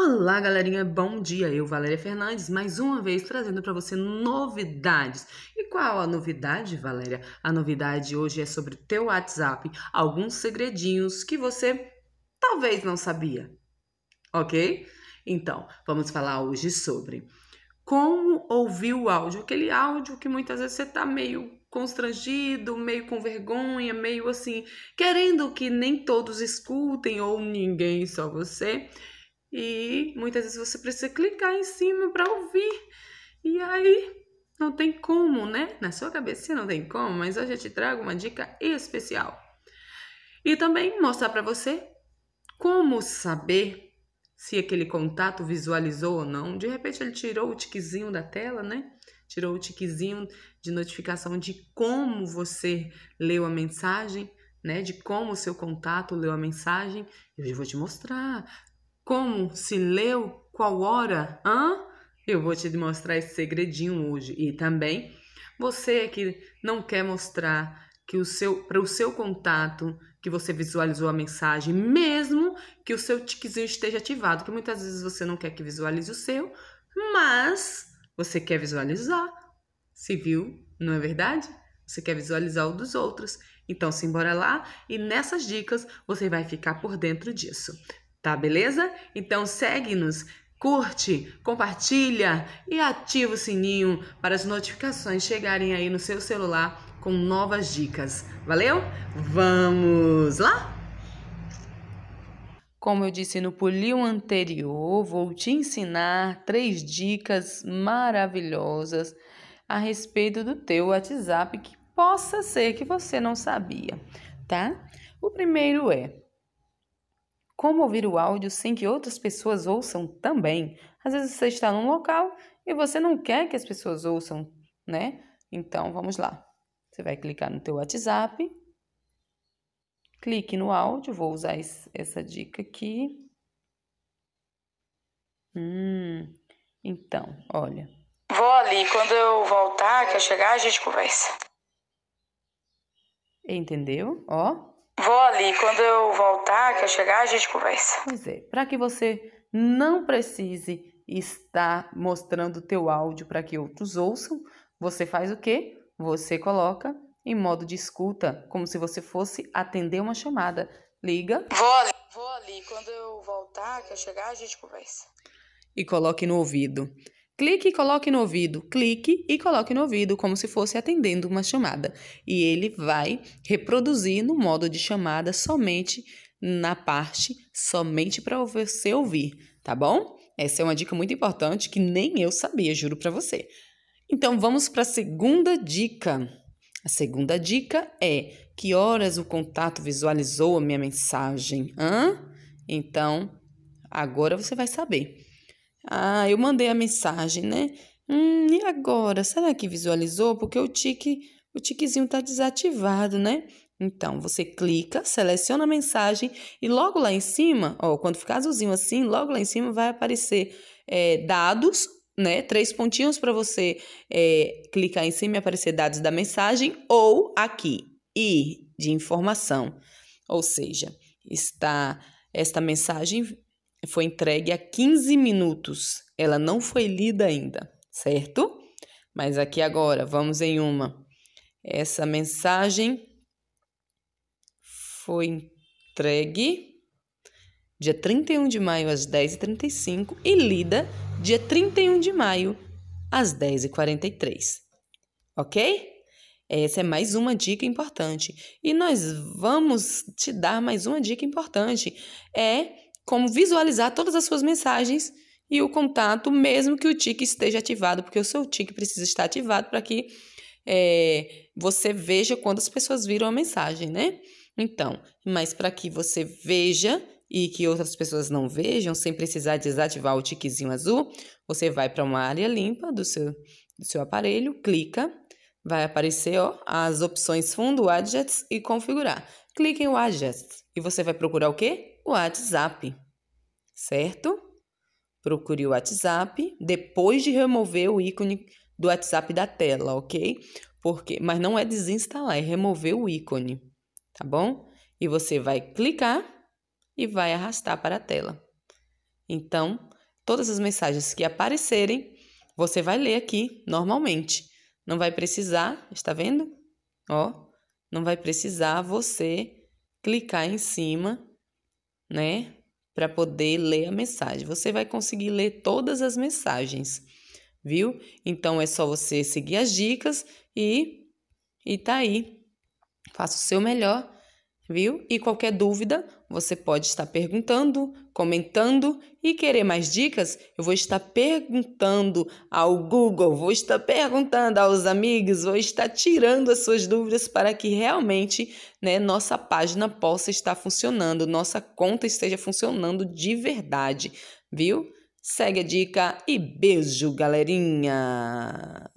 Olá, galerinha, bom dia. Eu, Valéria Fernandes, mais uma vez trazendo para você novidades. E qual a novidade, Valéria? A novidade hoje é sobre teu WhatsApp, alguns segredinhos que você talvez não sabia. OK? Então, vamos falar hoje sobre como ouvir o áudio, aquele áudio que muitas vezes você tá meio constrangido, meio com vergonha, meio assim, querendo que nem todos escutem ou ninguém, só você. E muitas vezes você precisa clicar em cima para ouvir. E aí não tem como, né? Na sua cabeça não tem como, mas hoje eu te trago uma dica especial. E também mostrar para você como saber se aquele contato visualizou ou não. De repente ele tirou o tiquezinho da tela, né? Tirou o tiquezinho de notificação de como você leu a mensagem. Né, de como o seu contato leu a mensagem, eu já vou te mostrar como se leu? Qual hora? Hã? Eu vou te mostrar esse segredinho hoje. E também, você que não quer mostrar que o seu para o seu contato que você visualizou a mensagem, mesmo que o seu tiquezinho esteja ativado, que muitas vezes você não quer que visualize o seu, mas você quer visualizar. Se viu, não é verdade? Você quer visualizar o dos outros. Então, simbora lá e nessas dicas você vai ficar por dentro disso. Tá beleza? Então segue-nos, curte, compartilha e ativa o sininho para as notificações chegarem aí no seu celular com novas dicas. Valeu? Vamos lá? Como eu disse no pulinho anterior, vou te ensinar três dicas maravilhosas a respeito do teu WhatsApp que possa ser que você não sabia, tá? O primeiro é como ouvir o áudio sem que outras pessoas ouçam também. Às vezes você está num local e você não quer que as pessoas ouçam, né? Então vamos lá. Você vai clicar no teu WhatsApp, clique no áudio, vou usar essa dica aqui. Hum, então, olha. Vou ali, quando eu voltar, que eu chegar, a gente conversa. Entendeu? Ó. Vou ali, quando eu voltar, que eu chegar, a gente conversa. Pois é, para que você não precise estar mostrando teu áudio para que outros ouçam, você faz o quê? Você coloca em modo de escuta, como se você fosse atender uma chamada. Liga. Vou ali, vou ali. Quando eu voltar, que eu chegar, a gente conversa. E coloque no ouvido. Clique e coloque no ouvido. Clique e coloque no ouvido, como se fosse atendendo uma chamada. E ele vai reproduzir no modo de chamada somente na parte, somente para você ouvir, tá bom? Essa é uma dica muito importante que nem eu sabia, juro para você. Então vamos para a segunda dica. A segunda dica é: que horas o contato visualizou a minha mensagem? Hã? Então, agora você vai saber. Ah, eu mandei a mensagem, né? Hum, e agora? Será que visualizou? Porque o tique, o tiquezinho está desativado, né? Então, você clica, seleciona a mensagem e logo lá em cima, ó, quando ficar azulzinho assim, logo lá em cima vai aparecer é, dados, né? Três pontinhos para você é, clicar em cima e aparecer dados da mensagem ou aqui, I de informação. Ou seja, está esta mensagem foi entregue há 15 minutos. Ela não foi lida ainda, certo? Mas aqui agora, vamos em uma. Essa mensagem foi entregue dia 31 de maio às 10h35 e lida dia 31 de maio às 10h43. Ok? Essa é mais uma dica importante. E nós vamos te dar mais uma dica importante. É como visualizar todas as suas mensagens e o contato, mesmo que o tique esteja ativado, porque o seu tique precisa estar ativado para que é, você veja quantas pessoas viram a mensagem, né? Então, mas para que você veja e que outras pessoas não vejam, sem precisar desativar o tiquezinho azul, você vai para uma área limpa do seu, do seu aparelho, clica, vai aparecer ó, as opções fundo, widgets e configurar. Clique em o e você vai procurar o quê? o WhatsApp, certo? Procure o WhatsApp depois de remover o ícone do WhatsApp da tela, ok? Porque, mas não é desinstalar, é remover o ícone, tá bom? E você vai clicar e vai arrastar para a tela. Então, todas as mensagens que aparecerem, você vai ler aqui normalmente. Não vai precisar, está vendo? Ó, não vai precisar você clicar em cima né? Para poder ler a mensagem. Você vai conseguir ler todas as mensagens, viu? Então é só você seguir as dicas e e tá aí. Faça o seu melhor, viu? E qualquer dúvida, você pode estar perguntando, comentando e querer mais dicas? Eu vou estar perguntando ao Google, vou estar perguntando aos amigos, vou estar tirando as suas dúvidas para que realmente né, nossa página possa estar funcionando, nossa conta esteja funcionando de verdade, viu? Segue a dica e beijo, galerinha!